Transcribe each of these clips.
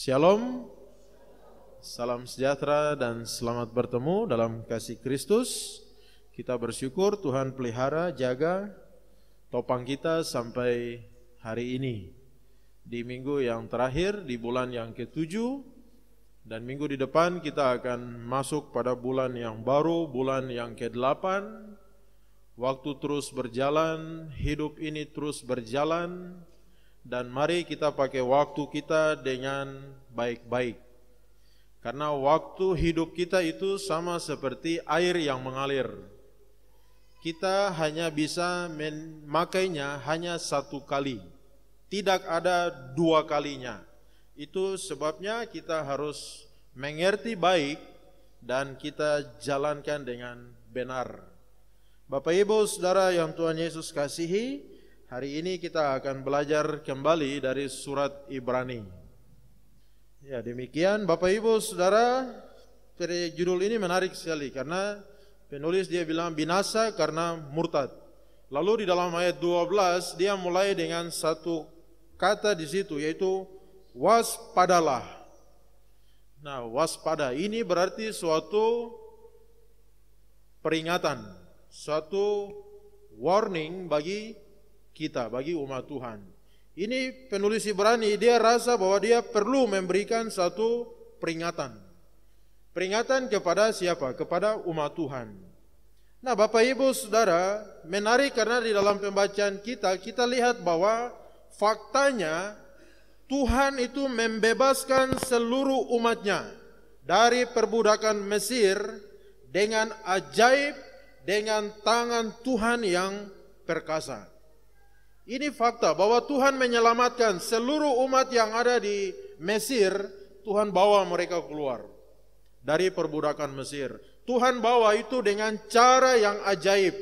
Shalom, salam sejahtera dan selamat bertemu dalam kasih Kristus. Kita bersyukur Tuhan pelihara, jaga topang kita sampai hari ini. Di minggu yang terakhir, di bulan yang ketujuh, dan minggu di depan kita akan masuk pada bulan yang baru, bulan yang ke delapan. Waktu terus berjalan, hidup ini terus berjalan, dan mari kita pakai waktu kita dengan baik-baik. Karena waktu hidup kita itu sama seperti air yang mengalir. Kita hanya bisa memakainya hanya satu kali. Tidak ada dua kalinya. Itu sebabnya kita harus mengerti baik dan kita jalankan dengan benar. Bapak Ibu Saudara yang Tuhan Yesus kasihi, Hari ini kita akan belajar kembali dari surat Ibrani. Ya, demikian Bapak Ibu Saudara, judul ini menarik sekali karena penulis dia bilang binasa karena murtad. Lalu di dalam ayat 12 dia mulai dengan satu kata di situ yaitu waspadalah. Nah, waspada ini berarti suatu peringatan, suatu warning bagi kita, bagi umat Tuhan. Ini penulis Ibrani dia rasa bahwa dia perlu memberikan satu peringatan. Peringatan kepada siapa? Kepada umat Tuhan. Nah, Bapak Ibu Saudara, menarik karena di dalam pembacaan kita kita lihat bahwa faktanya Tuhan itu membebaskan seluruh umatnya dari perbudakan Mesir dengan ajaib dengan tangan Tuhan yang perkasa. Ini fakta bahwa Tuhan menyelamatkan seluruh umat yang ada di Mesir, Tuhan bawa mereka keluar dari perbudakan Mesir. Tuhan bawa itu dengan cara yang ajaib.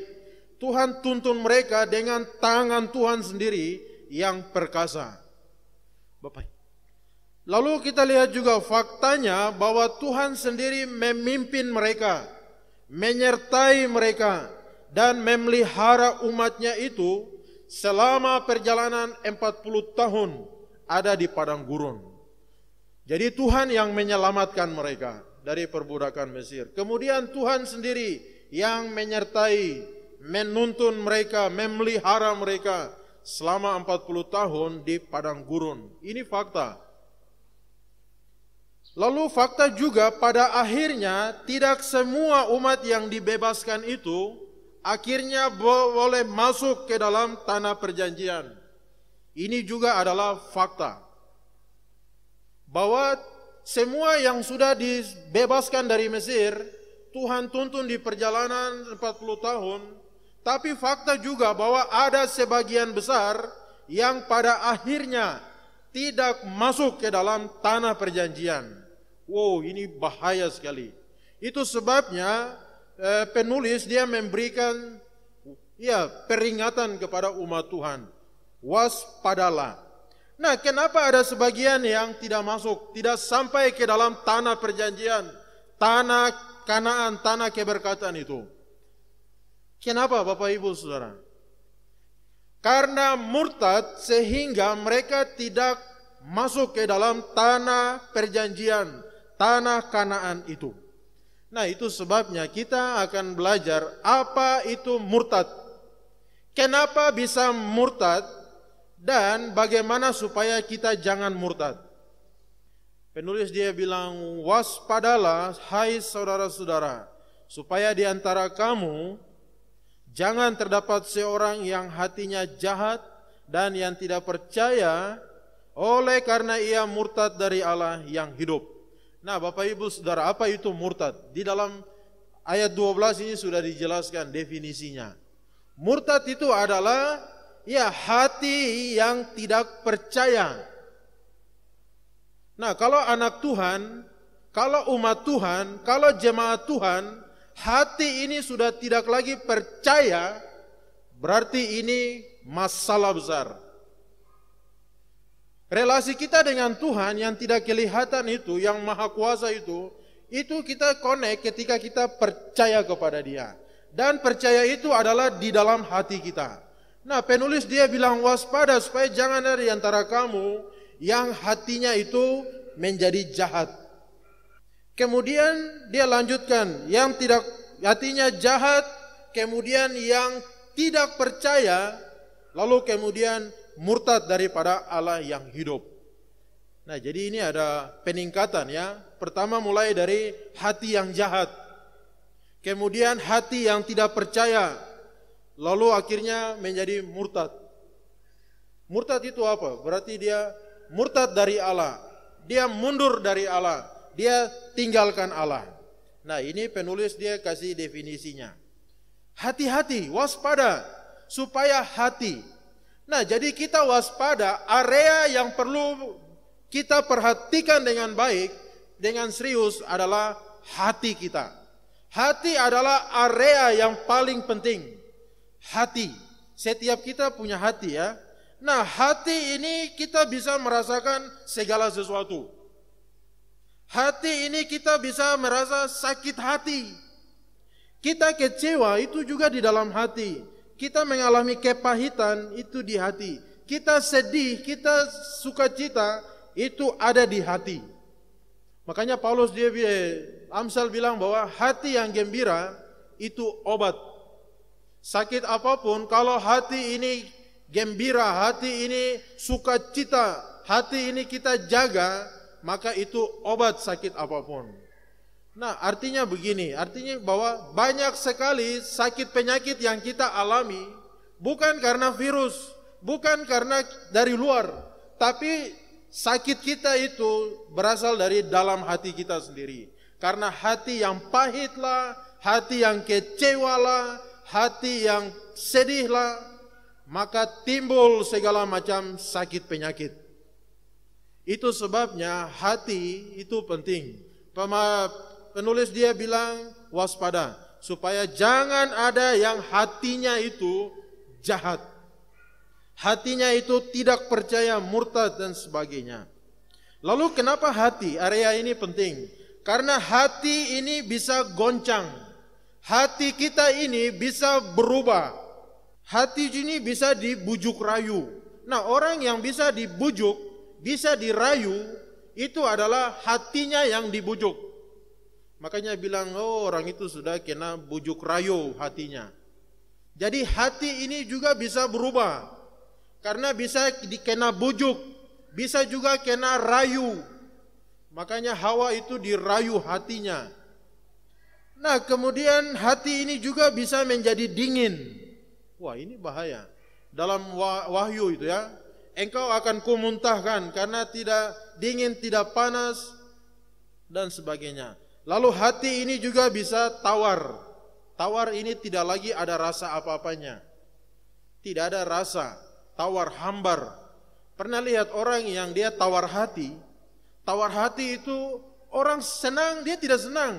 Tuhan tuntun mereka dengan tangan Tuhan sendiri yang perkasa. Bapak. Lalu kita lihat juga faktanya bahwa Tuhan sendiri memimpin mereka, menyertai mereka dan memelihara umatnya itu selama perjalanan 40 tahun ada di padang gurun. Jadi Tuhan yang menyelamatkan mereka dari perbudakan Mesir. Kemudian Tuhan sendiri yang menyertai, menuntun mereka, memelihara mereka selama 40 tahun di padang gurun. Ini fakta. Lalu fakta juga pada akhirnya tidak semua umat yang dibebaskan itu akhirnya boleh masuk ke dalam tanah perjanjian. Ini juga adalah fakta bahwa semua yang sudah dibebaskan dari Mesir, Tuhan tuntun di perjalanan 40 tahun, tapi fakta juga bahwa ada sebagian besar yang pada akhirnya tidak masuk ke dalam tanah perjanjian. Wow, ini bahaya sekali. Itu sebabnya Eh, penulis dia memberikan ya peringatan kepada umat Tuhan. Waspadalah. Nah, kenapa ada sebagian yang tidak masuk, tidak sampai ke dalam tanah perjanjian, tanah Kanaan, tanah keberkatan itu? Kenapa Bapak Ibu Saudara? Karena murtad sehingga mereka tidak masuk ke dalam tanah perjanjian, tanah Kanaan itu. Nah, itu sebabnya kita akan belajar apa itu murtad. Kenapa bisa murtad dan bagaimana supaya kita jangan murtad. Penulis dia bilang, "Waspadalah hai saudara-saudara, supaya di antara kamu jangan terdapat seorang yang hatinya jahat dan yang tidak percaya oleh karena ia murtad dari Allah yang hidup." Nah, Bapak Ibu Saudara, apa itu murtad? Di dalam ayat 12 ini sudah dijelaskan definisinya. Murtad itu adalah ya hati yang tidak percaya. Nah, kalau anak Tuhan, kalau umat Tuhan, kalau jemaat Tuhan, hati ini sudah tidak lagi percaya, berarti ini masalah besar. Relasi kita dengan Tuhan yang tidak kelihatan itu, yang maha kuasa itu, itu kita connect ketika kita percaya kepada dia. Dan percaya itu adalah di dalam hati kita. Nah penulis dia bilang waspada supaya jangan ada di antara kamu yang hatinya itu menjadi jahat. Kemudian dia lanjutkan, yang tidak hatinya jahat, kemudian yang tidak percaya, lalu kemudian murtad daripada Allah yang hidup. Nah, jadi ini ada peningkatan ya. Pertama mulai dari hati yang jahat. Kemudian hati yang tidak percaya. Lalu akhirnya menjadi murtad. Murtad itu apa? Berarti dia murtad dari Allah. Dia mundur dari Allah. Dia tinggalkan Allah. Nah, ini penulis dia kasih definisinya. Hati-hati, waspada supaya hati Nah, jadi kita waspada area yang perlu kita perhatikan dengan baik, dengan serius adalah hati kita. Hati adalah area yang paling penting. Hati. Setiap kita punya hati ya. Nah, hati ini kita bisa merasakan segala sesuatu. Hati ini kita bisa merasa sakit hati. Kita kecewa itu juga di dalam hati. Kita mengalami kepahitan itu di hati. Kita sedih, kita sukacita itu ada di hati. Makanya Paulus dia Amsal bilang bahwa hati yang gembira itu obat. Sakit apapun kalau hati ini gembira, hati ini sukacita, hati ini kita jaga, maka itu obat sakit apapun. Nah, artinya begini, artinya bahwa banyak sekali sakit penyakit yang kita alami bukan karena virus, bukan karena dari luar, tapi sakit kita itu berasal dari dalam hati kita sendiri. Karena hati yang pahitlah, hati yang kecewalah, hati yang sedihlah, maka timbul segala macam sakit penyakit. Itu sebabnya hati itu penting penulis dia bilang waspada supaya jangan ada yang hatinya itu jahat. Hatinya itu tidak percaya, murtad dan sebagainya. Lalu kenapa hati? Area ini penting. Karena hati ini bisa goncang. Hati kita ini bisa berubah. Hati ini bisa dibujuk rayu. Nah, orang yang bisa dibujuk, bisa dirayu, itu adalah hatinya yang dibujuk. Makanya bilang oh, orang itu sudah kena bujuk rayu hatinya. Jadi hati ini juga bisa berubah. Karena bisa dikena bujuk, bisa juga kena rayu. Makanya hawa itu dirayu hatinya. Nah, kemudian hati ini juga bisa menjadi dingin. Wah, ini bahaya. Dalam wahyu itu ya, engkau akan kumuntahkan karena tidak dingin, tidak panas dan sebagainya. Lalu hati ini juga bisa tawar. Tawar ini tidak lagi ada rasa apa-apanya. Tidak ada rasa, tawar hambar. Pernah lihat orang yang dia tawar hati? Tawar hati itu orang senang dia tidak senang.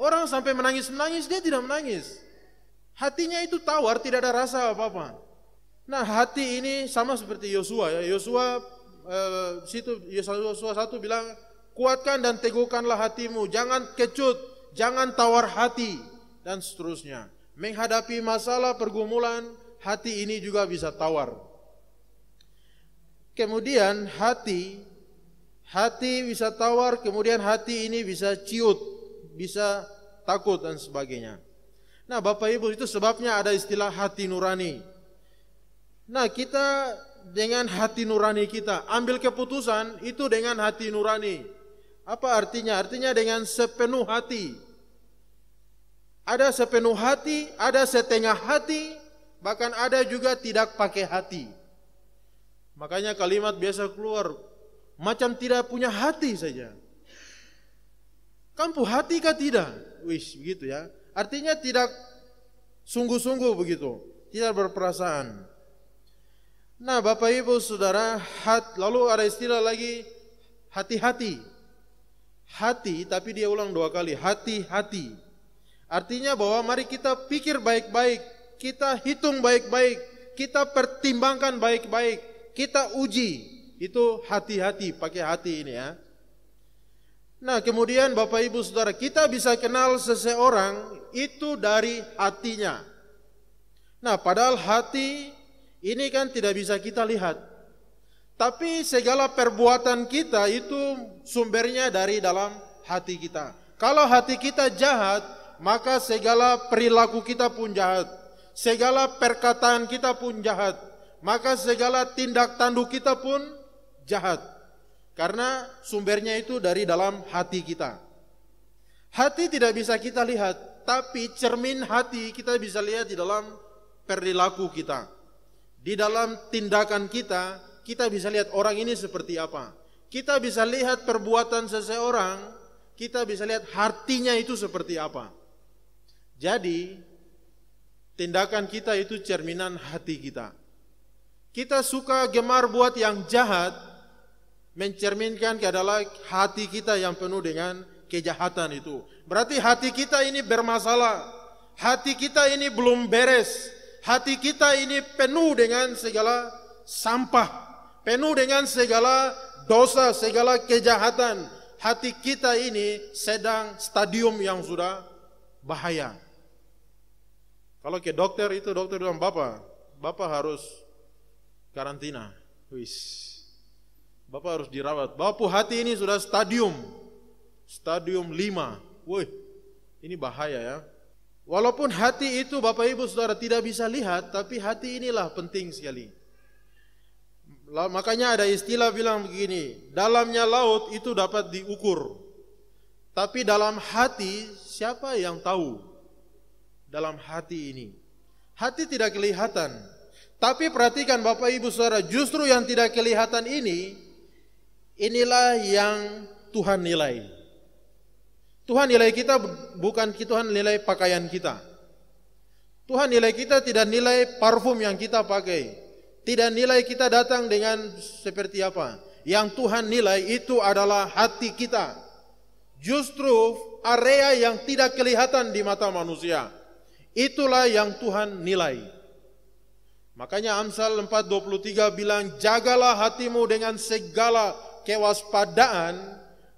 Orang sampai menangis-menangis dia tidak menangis. Hatinya itu tawar, tidak ada rasa apa-apa. Nah, hati ini sama seperti Yosua ya. Yosua eh, situ Yosua satu bilang kuatkan dan teguhkanlah hatimu, jangan kecut, jangan tawar hati, dan seterusnya. Menghadapi masalah pergumulan, hati ini juga bisa tawar. Kemudian hati, hati bisa tawar, kemudian hati ini bisa ciut, bisa takut dan sebagainya. Nah Bapak Ibu itu sebabnya ada istilah hati nurani. Nah kita dengan hati nurani kita ambil keputusan itu dengan hati nurani apa artinya? Artinya dengan sepenuh hati. Ada sepenuh hati, ada setengah hati, bahkan ada juga tidak pakai hati. Makanya kalimat biasa keluar macam tidak punya hati saja. Kampu hati kah tidak? Wis begitu ya. Artinya tidak sungguh-sungguh begitu, tidak berperasaan. Nah, Bapak Ibu Saudara, hat, lalu ada istilah lagi hati-hati hati, tapi dia ulang dua kali, hati-hati. Artinya bahwa mari kita pikir baik-baik, kita hitung baik-baik, kita pertimbangkan baik-baik, kita uji. Itu hati-hati, pakai hati ini ya. Nah kemudian Bapak Ibu Saudara, kita bisa kenal seseorang itu dari hatinya. Nah padahal hati ini kan tidak bisa kita lihat. Tapi segala perbuatan kita itu sumbernya dari dalam hati kita. Kalau hati kita jahat, maka segala perilaku kita pun jahat. Segala perkataan kita pun jahat. Maka segala tindak tanduk kita pun jahat. Karena sumbernya itu dari dalam hati kita. Hati tidak bisa kita lihat, tapi cermin hati kita bisa lihat di dalam perilaku kita. Di dalam tindakan kita, kita bisa lihat orang ini seperti apa. Kita bisa lihat perbuatan seseorang, kita bisa lihat hatinya itu seperti apa. Jadi, tindakan kita itu cerminan hati kita. Kita suka gemar buat yang jahat, mencerminkan adalah hati kita yang penuh dengan kejahatan itu. Berarti hati kita ini bermasalah, hati kita ini belum beres, hati kita ini penuh dengan segala sampah penuh dengan segala dosa, segala kejahatan. Hati kita ini sedang stadium yang sudah bahaya. Kalau ke dokter itu dokter bilang bapak, bapak harus karantina. Wis. Bapak harus dirawat. Bapak hati ini sudah stadium stadium 5. Woi, ini bahaya ya. Walaupun hati itu Bapak Ibu Saudara tidak bisa lihat, tapi hati inilah penting sekali. Makanya ada istilah bilang begini, dalamnya laut itu dapat diukur. Tapi dalam hati siapa yang tahu? Dalam hati ini. Hati tidak kelihatan. Tapi perhatikan Bapak Ibu Saudara, justru yang tidak kelihatan ini inilah yang Tuhan nilai. Tuhan nilai kita bukan Tuhan nilai pakaian kita. Tuhan nilai kita tidak nilai parfum yang kita pakai. Tidak nilai kita datang dengan seperti apa. Yang Tuhan nilai itu adalah hati kita. Justru area yang tidak kelihatan di mata manusia. Itulah yang Tuhan nilai. Makanya Amsal 4:23 bilang, "Jagalah hatimu dengan segala kewaspadaan,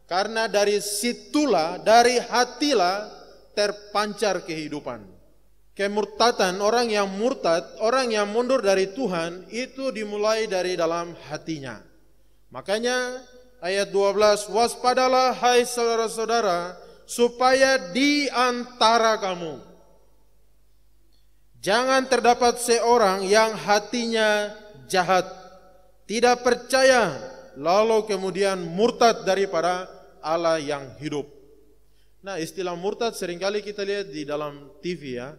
karena dari situlah, dari hatilah terpancar kehidupan." kemurtatan, orang yang murtad, orang yang mundur dari Tuhan itu dimulai dari dalam hatinya. Makanya ayat 12, waspadalah hai saudara-saudara supaya di antara kamu jangan terdapat seorang yang hatinya jahat, tidak percaya, lalu kemudian murtad daripada Allah yang hidup. Nah, istilah murtad seringkali kita lihat di dalam TV ya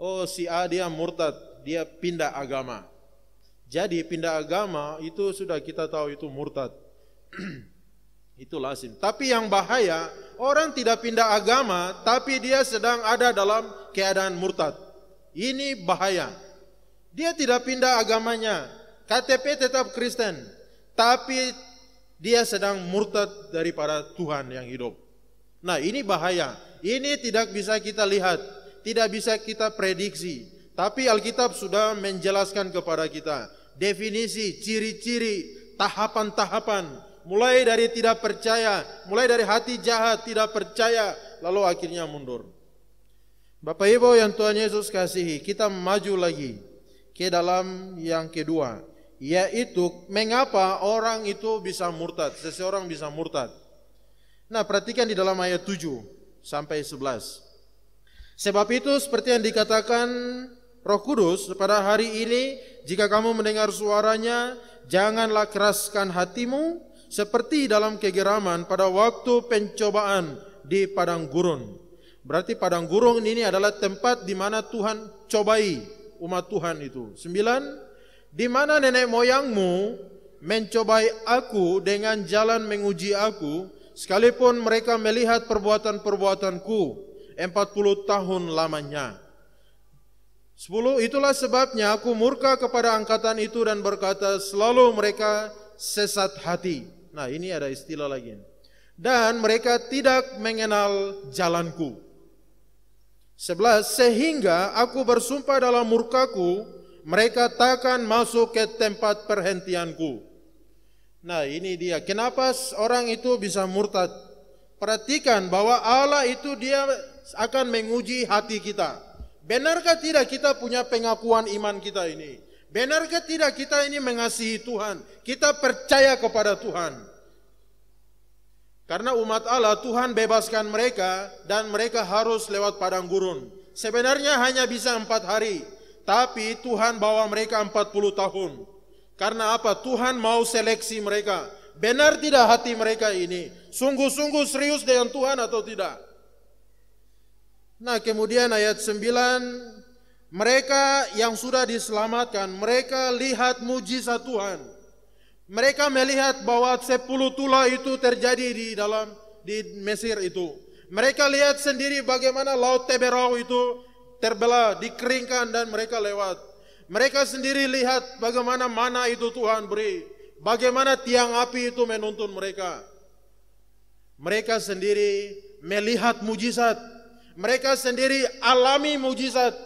oh si A dia murtad, dia pindah agama. Jadi pindah agama itu sudah kita tahu itu murtad. itu lazim. Tapi yang bahaya, orang tidak pindah agama tapi dia sedang ada dalam keadaan murtad. Ini bahaya. Dia tidak pindah agamanya, KTP tetap Kristen, tapi dia sedang murtad daripada Tuhan yang hidup. Nah, ini bahaya. Ini tidak bisa kita lihat tidak bisa kita prediksi. Tapi Alkitab sudah menjelaskan kepada kita definisi, ciri-ciri, tahapan-tahapan. Mulai dari tidak percaya, mulai dari hati jahat, tidak percaya, lalu akhirnya mundur. Bapak Ibu yang Tuhan Yesus kasihi, kita maju lagi ke dalam yang kedua, yaitu mengapa orang itu bisa murtad, seseorang bisa murtad. Nah, perhatikan di dalam ayat 7 sampai 11. Sebab itu seperti yang dikatakan Roh Kudus pada hari ini jika kamu mendengar suaranya janganlah keraskan hatimu seperti dalam kegeraman pada waktu pencobaan di padang gurun. Berarti padang gurun ini adalah tempat di mana Tuhan cobai umat Tuhan itu. Sembilan, di mana nenek moyangmu mencobai aku dengan jalan menguji aku sekalipun mereka melihat perbuatan-perbuatanku 40 tahun lamanya. Sepuluh, itulah sebabnya aku murka kepada angkatan itu dan berkata selalu mereka sesat hati. Nah ini ada istilah lagi. Dan mereka tidak mengenal jalanku. Sebelas, sehingga aku bersumpah dalam murkaku, mereka takkan masuk ke tempat perhentianku. Nah ini dia, kenapa orang itu bisa murtad? Perhatikan bahwa Allah itu dia akan menguji hati kita. Benarkah tidak kita punya pengakuan iman kita ini? Benarkah tidak kita ini mengasihi Tuhan? Kita percaya kepada Tuhan. Karena umat Allah Tuhan bebaskan mereka dan mereka harus lewat padang gurun. Sebenarnya hanya bisa empat hari. Tapi Tuhan bawa mereka empat puluh tahun. Karena apa? Tuhan mau seleksi mereka. Benar tidak hati mereka ini? sungguh-sungguh serius dengan Tuhan atau tidak. Nah, kemudian ayat 9 mereka yang sudah diselamatkan, mereka lihat mujizat Tuhan. Mereka melihat bahwa sepuluh tulah itu terjadi di dalam di Mesir itu. Mereka lihat sendiri bagaimana laut Teberau itu terbelah, dikeringkan dan mereka lewat. Mereka sendiri lihat bagaimana mana itu Tuhan beri, bagaimana tiang api itu menuntun mereka. Mereka sendiri melihat mujizat. Mereka sendiri alami mujizat.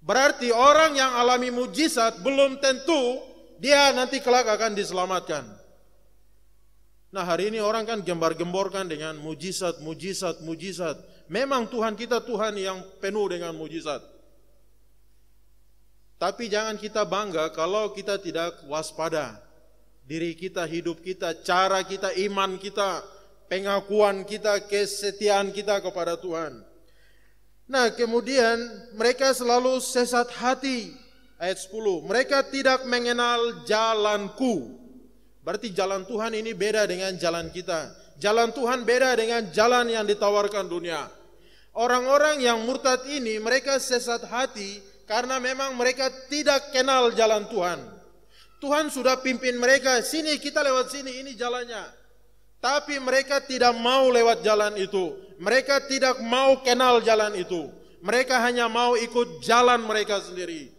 Berarti orang yang alami mujizat belum tentu dia nanti kelak akan diselamatkan. Nah hari ini orang kan gembar-gemborkan dengan mujizat, mujizat, mujizat. Memang Tuhan kita Tuhan yang penuh dengan mujizat. Tapi jangan kita bangga kalau kita tidak waspada. Diri kita, hidup kita, cara kita, iman kita, pengakuan kita, kesetiaan kita kepada Tuhan. Nah, kemudian mereka selalu sesat hati. Ayat 10, mereka tidak mengenal jalanku. Berarti jalan Tuhan ini beda dengan jalan kita. Jalan Tuhan beda dengan jalan yang ditawarkan dunia. Orang-orang yang murtad ini mereka sesat hati karena memang mereka tidak kenal jalan Tuhan. Tuhan sudah pimpin mereka, sini kita lewat sini, ini jalannya. Tapi mereka tidak mau lewat jalan itu. Mereka tidak mau kenal jalan itu. Mereka hanya mau ikut jalan mereka sendiri.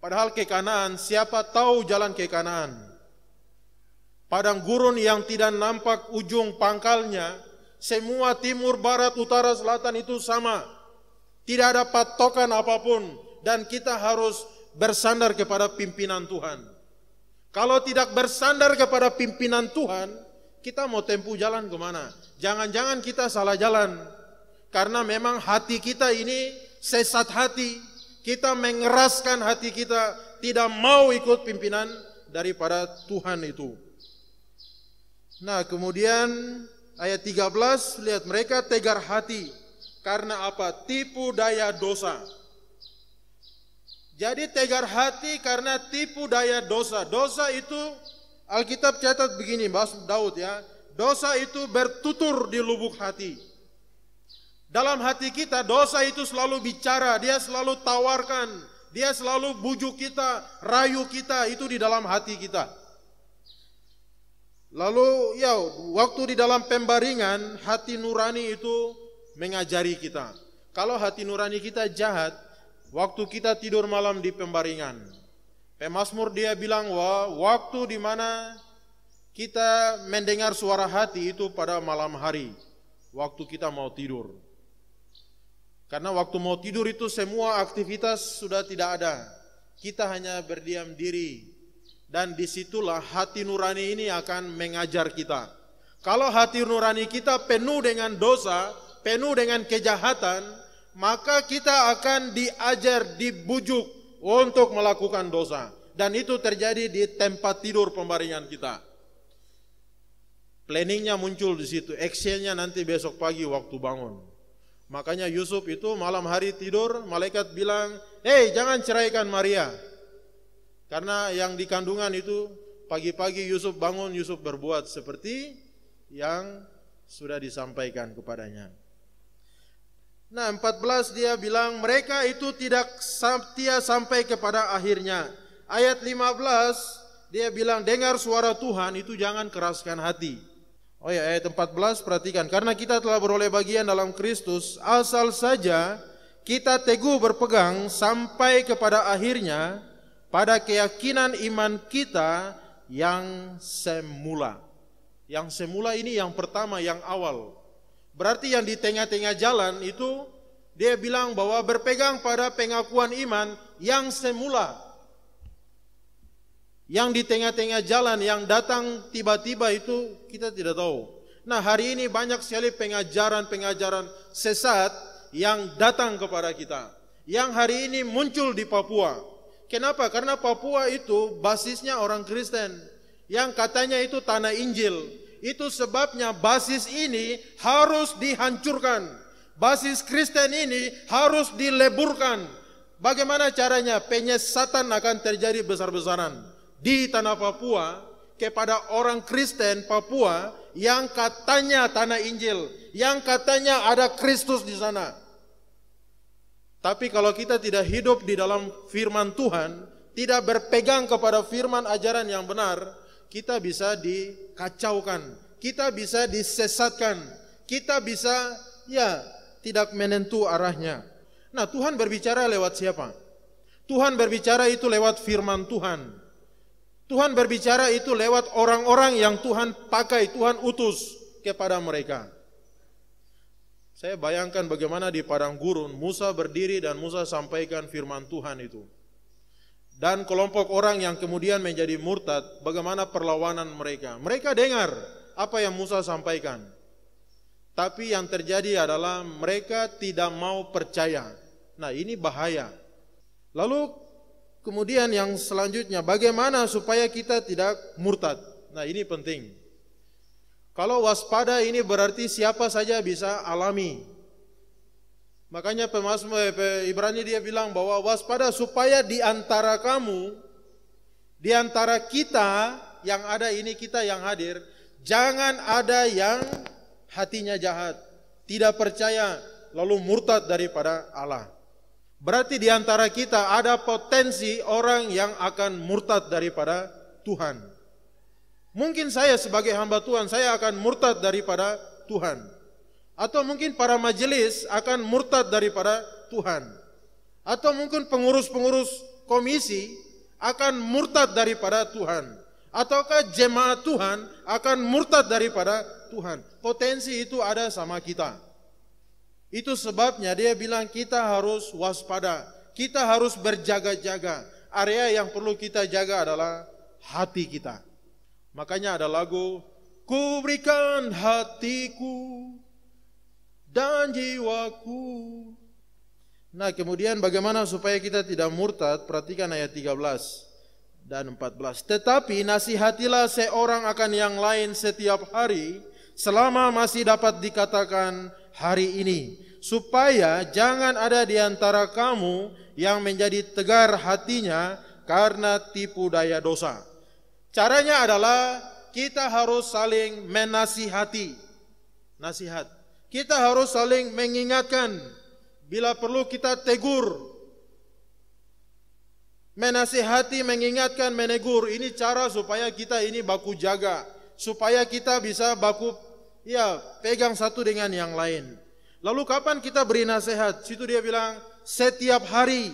Padahal ke kanan, siapa tahu jalan ke kanan. Padang gurun yang tidak nampak ujung pangkalnya, semua timur, barat, utara, selatan itu sama. Tidak ada patokan apapun dan kita harus bersandar kepada pimpinan Tuhan. Kalau tidak bersandar kepada pimpinan Tuhan, kita mau tempuh jalan kemana? Jangan-jangan kita salah jalan. Karena memang hati kita ini sesat hati. Kita mengeraskan hati kita. Tidak mau ikut pimpinan daripada Tuhan itu. Nah kemudian ayat 13 lihat mereka tegar hati karena apa? Tipu daya dosa. Jadi tegar hati karena tipu daya dosa. Dosa itu Alkitab catat begini, bahas Daud ya. Dosa itu bertutur di lubuk hati. Dalam hati kita dosa itu selalu bicara, dia selalu tawarkan, dia selalu bujuk kita, rayu kita, itu di dalam hati kita. Lalu ya waktu di dalam pembaringan hati nurani itu mengajari kita. Kalau hati nurani kita jahat, waktu kita tidur malam di pembaringan, Pemasmur dia bilang, wah waktu di mana kita mendengar suara hati itu pada malam hari, waktu kita mau tidur. Karena waktu mau tidur itu semua aktivitas sudah tidak ada. Kita hanya berdiam diri. Dan disitulah hati nurani ini akan mengajar kita. Kalau hati nurani kita penuh dengan dosa, penuh dengan kejahatan, maka kita akan diajar, dibujuk untuk melakukan dosa. Dan itu terjadi di tempat tidur pembaringan kita. Planningnya muncul di situ, actionnya nanti besok pagi waktu bangun. Makanya Yusuf itu malam hari tidur, malaikat bilang, hei jangan ceraikan Maria. Karena yang di kandungan itu pagi-pagi Yusuf bangun, Yusuf berbuat seperti yang sudah disampaikan kepadanya. Nah 14 dia bilang mereka itu tidak setia sampai kepada akhirnya. Ayat 15 dia bilang dengar suara Tuhan itu jangan keraskan hati. Oh ya ayat 14 perhatikan karena kita telah beroleh bagian dalam Kristus asal saja kita teguh berpegang sampai kepada akhirnya pada keyakinan iman kita yang semula. Yang semula ini yang pertama yang awal Berarti yang di tengah-tengah jalan itu dia bilang bahwa berpegang pada pengakuan iman yang semula. Yang di tengah-tengah jalan yang datang tiba-tiba itu kita tidak tahu. Nah, hari ini banyak sekali pengajaran-pengajaran sesat yang datang kepada kita. Yang hari ini muncul di Papua. Kenapa? Karena Papua itu basisnya orang Kristen yang katanya itu tanah Injil. Itu sebabnya basis ini harus dihancurkan. Basis Kristen ini harus dileburkan. Bagaimana caranya? Penyesatan akan terjadi besar-besaran di tanah Papua kepada orang Kristen Papua yang katanya tanah Injil, yang katanya ada Kristus di sana. Tapi kalau kita tidak hidup di dalam firman Tuhan, tidak berpegang kepada firman ajaran yang benar, kita bisa dikacaukan, kita bisa disesatkan, kita bisa ya tidak menentu arahnya. Nah, Tuhan berbicara lewat siapa? Tuhan berbicara itu lewat firman Tuhan. Tuhan berbicara itu lewat orang-orang yang Tuhan pakai, Tuhan utus kepada mereka. Saya bayangkan bagaimana di padang gurun Musa berdiri dan Musa sampaikan firman Tuhan itu dan kelompok orang yang kemudian menjadi murtad, bagaimana perlawanan mereka? Mereka dengar apa yang Musa sampaikan. Tapi yang terjadi adalah mereka tidak mau percaya. Nah, ini bahaya. Lalu kemudian yang selanjutnya, bagaimana supaya kita tidak murtad? Nah, ini penting. Kalau waspada ini berarti siapa saja bisa alami. Makanya pemasmur eh, Ibrani dia bilang bahwa waspada supaya di antara kamu, di antara kita yang ada ini kita yang hadir, jangan ada yang hatinya jahat, tidak percaya, lalu murtad daripada Allah. Berarti di antara kita ada potensi orang yang akan murtad daripada Tuhan. Mungkin saya sebagai hamba Tuhan, saya akan murtad daripada Tuhan. Atau mungkin para majelis akan murtad daripada Tuhan. Atau mungkin pengurus-pengurus komisi akan murtad daripada Tuhan. Ataukah jemaat Tuhan akan murtad daripada Tuhan. Potensi itu ada sama kita. Itu sebabnya dia bilang kita harus waspada. Kita harus berjaga-jaga. Area yang perlu kita jaga adalah hati kita. Makanya ada lagu, Kuberikan hatiku dan jiwaku. Nah, kemudian bagaimana supaya kita tidak murtad? Perhatikan ayat 13 dan 14. Tetapi nasihatilah seorang akan yang lain setiap hari selama masih dapat dikatakan hari ini, supaya jangan ada di antara kamu yang menjadi tegar hatinya karena tipu daya dosa. Caranya adalah kita harus saling menasihati. Nasihat kita harus saling mengingatkan, bila perlu kita tegur, menasihati, mengingatkan, menegur. Ini cara supaya kita ini baku jaga, supaya kita bisa baku ya pegang satu dengan yang lain. Lalu kapan kita beri nasihat? Situ dia bilang setiap hari.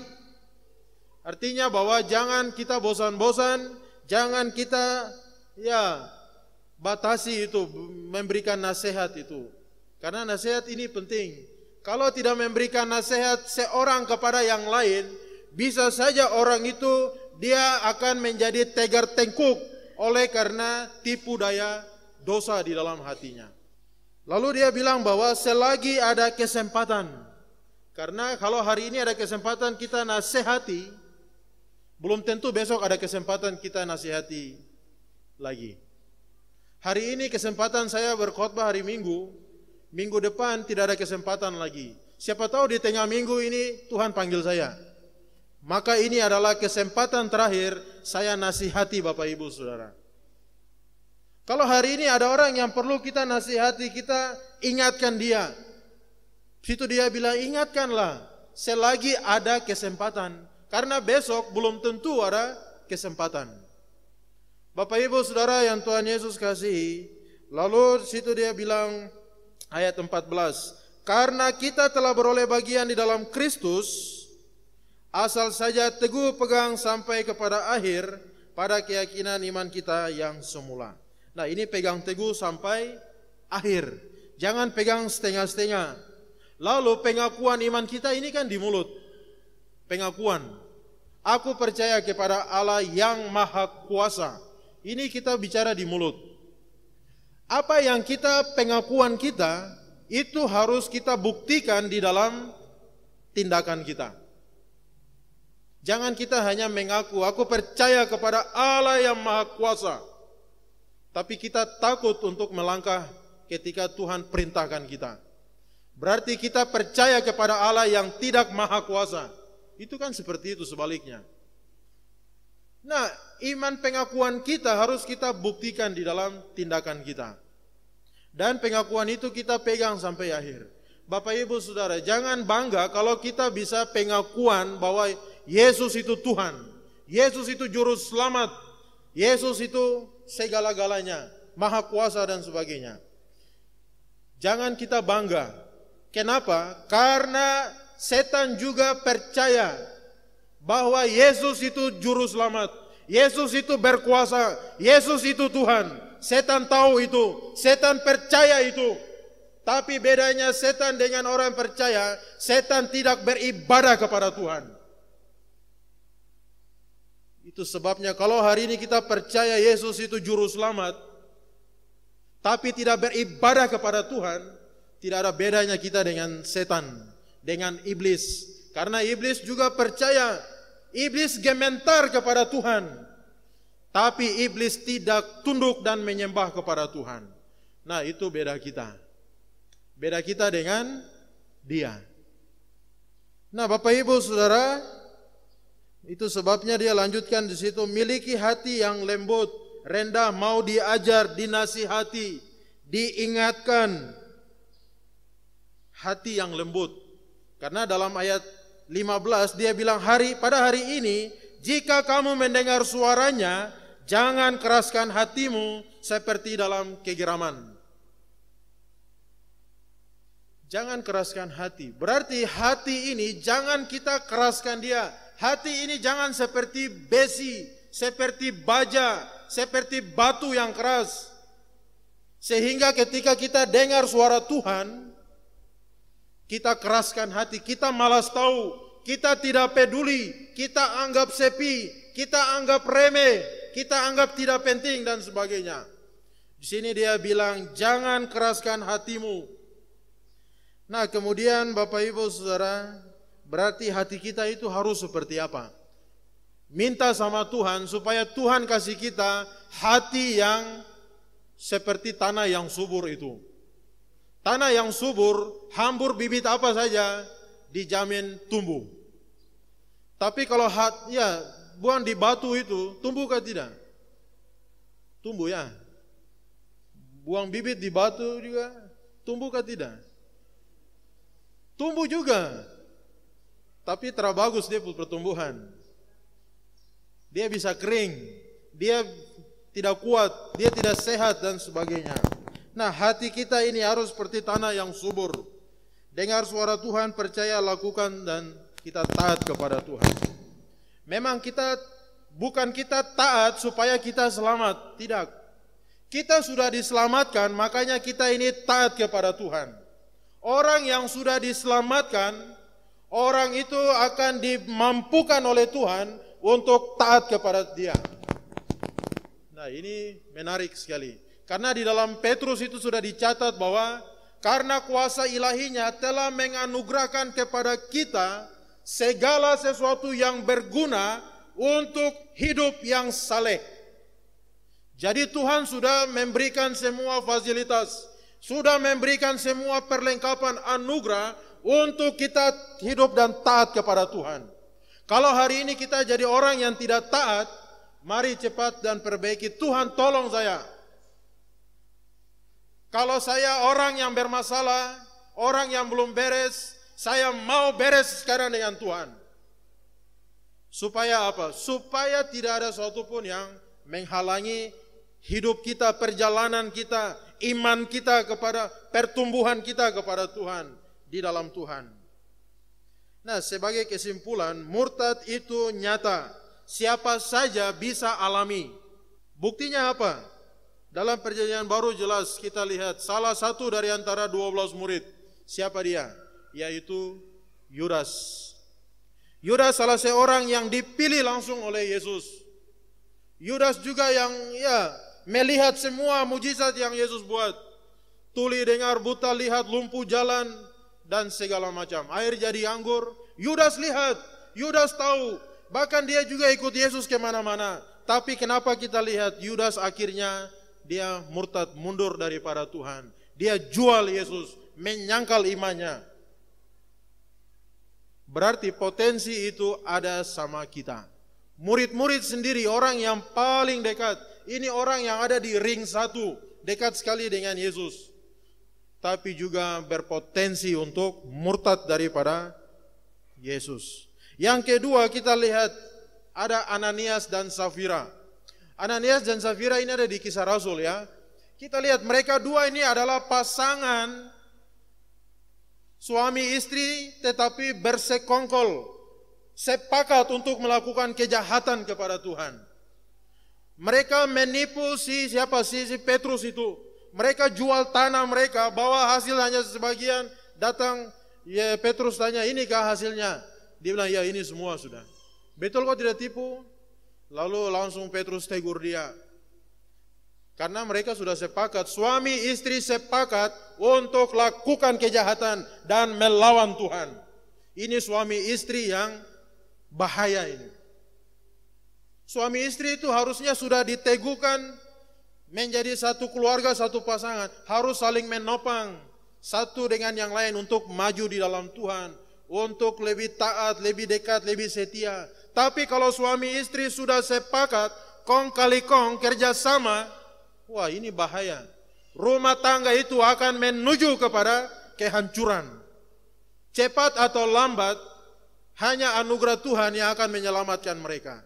Artinya bahwa jangan kita bosan-bosan, jangan kita ya batasi itu memberikan nasihat itu. Karena nasihat ini penting. Kalau tidak memberikan nasihat seorang kepada yang lain, bisa saja orang itu dia akan menjadi tegar tengkuk oleh karena tipu daya dosa di dalam hatinya. Lalu dia bilang bahwa selagi ada kesempatan, karena kalau hari ini ada kesempatan kita nasihati, belum tentu besok ada kesempatan kita nasihati lagi. Hari ini kesempatan saya berkhotbah hari Minggu, Minggu depan tidak ada kesempatan lagi. Siapa tahu di tengah minggu ini Tuhan panggil saya. Maka ini adalah kesempatan terakhir saya nasihati Bapak Ibu Saudara. Kalau hari ini ada orang yang perlu kita nasihati, kita ingatkan dia. Situ dia bilang ingatkanlah selagi ada kesempatan. Karena besok belum tentu ada kesempatan. Bapak Ibu Saudara yang Tuhan Yesus kasihi, lalu situ dia bilang ayat 14. Karena kita telah beroleh bagian di dalam Kristus, asal saja teguh pegang sampai kepada akhir pada keyakinan iman kita yang semula. Nah ini pegang teguh sampai akhir. Jangan pegang setengah-setengah. Lalu pengakuan iman kita ini kan di mulut. Pengakuan. Aku percaya kepada Allah yang maha kuasa. Ini kita bicara di mulut. Apa yang kita pengakuan kita itu harus kita buktikan di dalam tindakan kita. Jangan kita hanya mengaku, aku percaya kepada Allah yang Maha Kuasa. Tapi kita takut untuk melangkah ketika Tuhan perintahkan kita. Berarti kita percaya kepada Allah yang tidak Maha Kuasa. Itu kan seperti itu sebaliknya. Nah, iman pengakuan kita harus kita buktikan di dalam tindakan kita. Dan pengakuan itu kita pegang sampai akhir. Bapak Ibu Saudara, jangan bangga kalau kita bisa pengakuan bahwa Yesus itu Tuhan. Yesus itu juru selamat. Yesus itu segala-galanya, maha kuasa dan sebagainya. Jangan kita bangga. Kenapa? Karena setan juga percaya bahwa Yesus itu juru selamat. Yesus itu berkuasa, Yesus itu Tuhan. Setan tahu itu, setan percaya itu. Tapi bedanya setan dengan orang percaya, setan tidak beribadah kepada Tuhan. Itu sebabnya kalau hari ini kita percaya Yesus itu juru selamat, tapi tidak beribadah kepada Tuhan, tidak ada bedanya kita dengan setan, dengan iblis. Karena iblis juga percaya Iblis gementar kepada Tuhan. Tapi iblis tidak tunduk dan menyembah kepada Tuhan. Nah, itu beda kita. Beda kita dengan dia. Nah, Bapak Ibu Saudara, itu sebabnya dia lanjutkan di situ miliki hati yang lembut, rendah, mau diajar, dinasihati, diingatkan. Hati yang lembut. Karena dalam ayat 15 dia bilang hari pada hari ini jika kamu mendengar suaranya jangan keraskan hatimu seperti dalam kegeraman. Jangan keraskan hati. Berarti hati ini jangan kita keraskan dia. Hati ini jangan seperti besi, seperti baja, seperti batu yang keras. Sehingga ketika kita dengar suara Tuhan, kita keraskan hati, kita malas tahu, kita tidak peduli, kita anggap sepi, kita anggap remeh, kita anggap tidak penting dan sebagainya. Di sini dia bilang, jangan keraskan hatimu. Nah kemudian Bapak Ibu Saudara, berarti hati kita itu harus seperti apa? Minta sama Tuhan supaya Tuhan kasih kita hati yang seperti tanah yang subur itu. Tanah yang subur, hambur bibit apa saja dijamin tumbuh. Tapi kalau hat ya buang di batu itu tumbuhkah tidak? Tumbuh ya. Buang bibit di batu juga tumbuhkah tidak? Tumbuh juga. Tapi terbagus dia dia pertumbuhan. Dia bisa kering, dia tidak kuat, dia tidak sehat dan sebagainya. Nah, hati kita ini harus seperti tanah yang subur. Dengar suara Tuhan, percaya, lakukan dan kita taat kepada Tuhan. Memang kita bukan kita taat supaya kita selamat, tidak. Kita sudah diselamatkan, makanya kita ini taat kepada Tuhan. Orang yang sudah diselamatkan, orang itu akan dimampukan oleh Tuhan untuk taat kepada Dia. Nah, ini menarik sekali. Karena di dalam Petrus itu sudah dicatat bahwa karena kuasa ilahinya telah menganugerahkan kepada kita segala sesuatu yang berguna untuk hidup yang saleh. Jadi Tuhan sudah memberikan semua fasilitas, sudah memberikan semua perlengkapan anugerah untuk kita hidup dan taat kepada Tuhan. Kalau hari ini kita jadi orang yang tidak taat, mari cepat dan perbaiki. Tuhan tolong saya kalau saya orang yang bermasalah, orang yang belum beres, saya mau beres sekarang dengan Tuhan. Supaya apa? Supaya tidak ada sesuatu pun yang menghalangi hidup kita, perjalanan kita, iman kita kepada pertumbuhan kita kepada Tuhan di dalam Tuhan. Nah, sebagai kesimpulan, murtad itu nyata. Siapa saja bisa alami. Buktinya apa? Dalam perjanjian baru jelas kita lihat salah satu dari antara dua belas murid. Siapa dia? Yaitu Yudas. Yudas salah seorang yang dipilih langsung oleh Yesus. Yudas juga yang ya melihat semua mujizat yang Yesus buat. Tuli dengar, buta lihat, lumpuh jalan dan segala macam. Air jadi anggur. Yudas lihat, Yudas tahu. Bahkan dia juga ikut Yesus kemana-mana. Tapi kenapa kita lihat Yudas akhirnya dia murtad mundur daripada Tuhan. Dia jual Yesus, menyangkal imannya. Berarti potensi itu ada sama kita. Murid-murid sendiri orang yang paling dekat. Ini orang yang ada di ring satu, dekat sekali dengan Yesus. Tapi juga berpotensi untuk murtad daripada Yesus. Yang kedua kita lihat ada Ananias dan Safira. Ananias dan Safira ini ada di kisah Rasul ya. Kita lihat mereka dua ini adalah pasangan suami istri tetapi bersekongkol sepakat untuk melakukan kejahatan kepada Tuhan. Mereka menipu si siapa si si Petrus itu. Mereka jual tanah mereka, bawa hasil hanya sebagian, datang ya Petrus tanya, "Inikah hasilnya?" Dia bilang, "Ya, ini semua sudah." Betul kok tidak tipu? Lalu langsung Petrus tegur dia. Karena mereka sudah sepakat, suami istri sepakat untuk lakukan kejahatan dan melawan Tuhan. Ini suami istri yang bahaya ini. Suami istri itu harusnya sudah diteguhkan menjadi satu keluarga, satu pasangan. Harus saling menopang satu dengan yang lain untuk maju di dalam Tuhan. Untuk lebih taat, lebih dekat, lebih setia tapi kalau suami istri sudah sepakat, kong kali kong kerjasama, wah ini bahaya. Rumah tangga itu akan menuju kepada kehancuran. Cepat atau lambat, hanya anugerah Tuhan yang akan menyelamatkan mereka.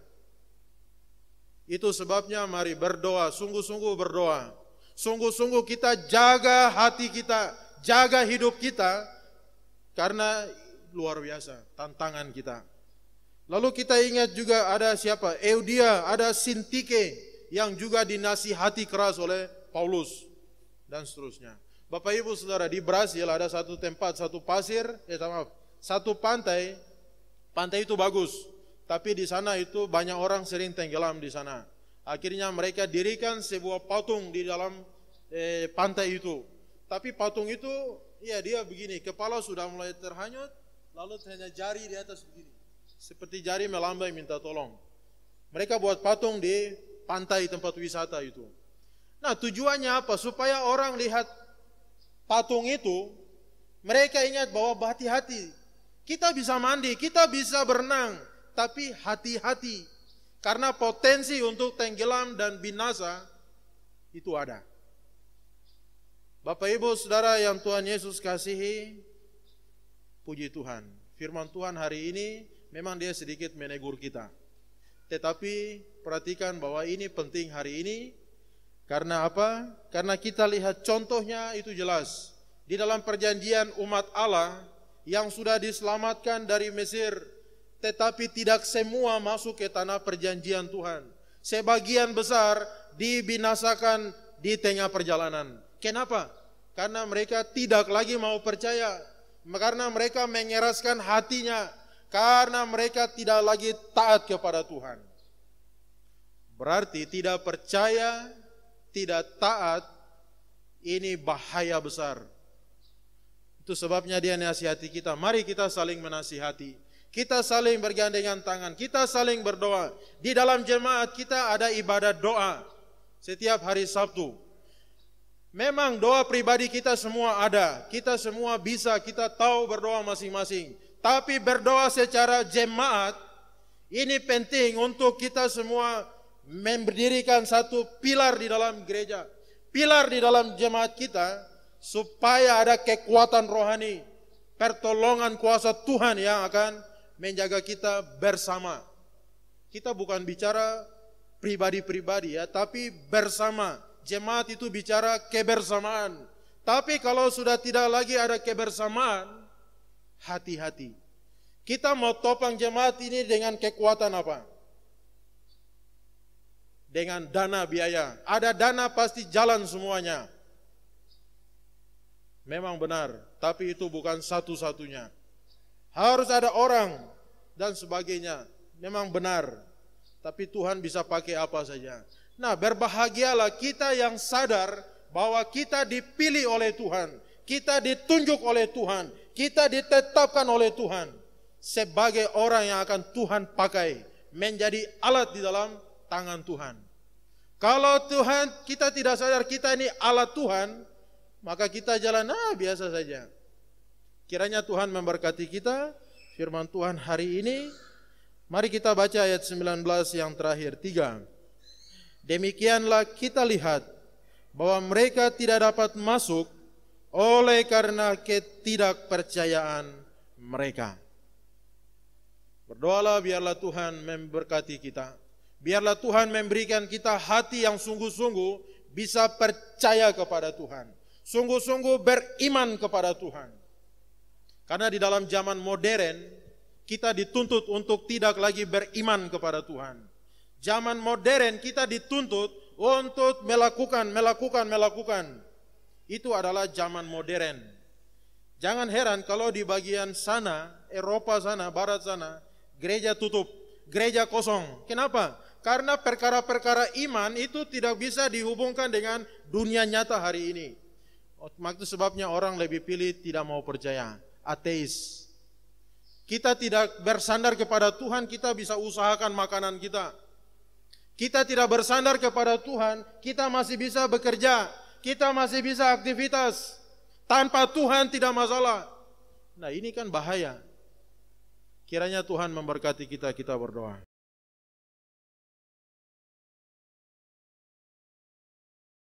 Itu sebabnya mari berdoa, sungguh-sungguh berdoa. Sungguh-sungguh kita jaga hati kita, jaga hidup kita, karena luar biasa tantangan kita. Lalu kita ingat juga ada siapa? Eudia, ada Sintike yang juga dinasihati keras oleh Paulus dan seterusnya. Bapak Ibu Saudara di Brasil ada satu tempat, satu pasir, eh maaf, satu pantai. Pantai itu bagus, tapi di sana itu banyak orang sering tenggelam di sana. Akhirnya mereka dirikan sebuah patung di dalam eh, pantai itu. Tapi patung itu ya dia begini, kepala sudah mulai terhanyut, lalu hanya jari di atas begini seperti jari melambai minta tolong. Mereka buat patung di pantai tempat wisata itu. Nah, tujuannya apa? Supaya orang lihat patung itu, mereka ingat bahwa hati-hati. Kita bisa mandi, kita bisa berenang, tapi hati-hati. Karena potensi untuk tenggelam dan binasa itu ada. Bapak Ibu Saudara yang Tuhan Yesus kasihi, puji Tuhan. Firman Tuhan hari ini memang dia sedikit menegur kita. Tetapi perhatikan bahwa ini penting hari ini karena apa? Karena kita lihat contohnya itu jelas. Di dalam perjanjian umat Allah yang sudah diselamatkan dari Mesir tetapi tidak semua masuk ke tanah perjanjian Tuhan. Sebagian besar dibinasakan di tengah perjalanan. Kenapa? Karena mereka tidak lagi mau percaya. Karena mereka mengeraskan hatinya karena mereka tidak lagi taat kepada Tuhan. Berarti tidak percaya, tidak taat, ini bahaya besar. Itu sebabnya dia nasihati kita. Mari kita saling menasihati. Kita saling bergandengan tangan, kita saling berdoa. Di dalam jemaat kita ada ibadat doa setiap hari Sabtu. Memang doa pribadi kita semua ada, kita semua bisa, kita tahu berdoa masing-masing. Tapi berdoa secara jemaat ini penting untuk kita semua memberdirikan satu pilar di dalam gereja, pilar di dalam jemaat kita supaya ada kekuatan rohani, pertolongan kuasa Tuhan yang akan menjaga kita bersama. Kita bukan bicara pribadi-pribadi ya, tapi bersama. Jemaat itu bicara kebersamaan. Tapi kalau sudah tidak lagi ada kebersamaan, hati-hati. Kita mau topang jemaat ini dengan kekuatan apa? Dengan dana biaya. Ada dana pasti jalan semuanya. Memang benar, tapi itu bukan satu-satunya. Harus ada orang dan sebagainya. Memang benar, tapi Tuhan bisa pakai apa saja. Nah, berbahagialah kita yang sadar bahwa kita dipilih oleh Tuhan, kita ditunjuk oleh Tuhan, kita ditetapkan oleh Tuhan sebagai orang yang akan Tuhan pakai menjadi alat di dalam tangan Tuhan. Kalau Tuhan kita tidak sadar kita ini alat Tuhan, maka kita jalan ah, biasa saja. Kiranya Tuhan memberkati kita. Firman Tuhan hari ini. Mari kita baca ayat 19 yang terakhir, tiga. Demikianlah kita lihat bahwa mereka tidak dapat masuk oleh karena ketidakpercayaan mereka. Berdoalah biarlah Tuhan memberkati kita. Biarlah Tuhan memberikan kita hati yang sungguh-sungguh bisa percaya kepada Tuhan. Sungguh-sungguh beriman kepada Tuhan. Karena di dalam zaman modern kita dituntut untuk tidak lagi beriman kepada Tuhan. Zaman modern kita dituntut untuk melakukan, melakukan, melakukan itu adalah zaman modern. Jangan heran kalau di bagian sana, Eropa sana, barat sana, gereja tutup, gereja kosong. Kenapa? Karena perkara-perkara iman itu tidak bisa dihubungkan dengan dunia nyata hari ini. Maksud sebabnya orang lebih pilih tidak mau percaya, ateis. Kita tidak bersandar kepada Tuhan, kita bisa usahakan makanan kita. Kita tidak bersandar kepada Tuhan, kita masih bisa bekerja, kita masih bisa aktivitas. Tanpa Tuhan tidak masalah. Nah ini kan bahaya. Kiranya Tuhan memberkati kita, kita berdoa.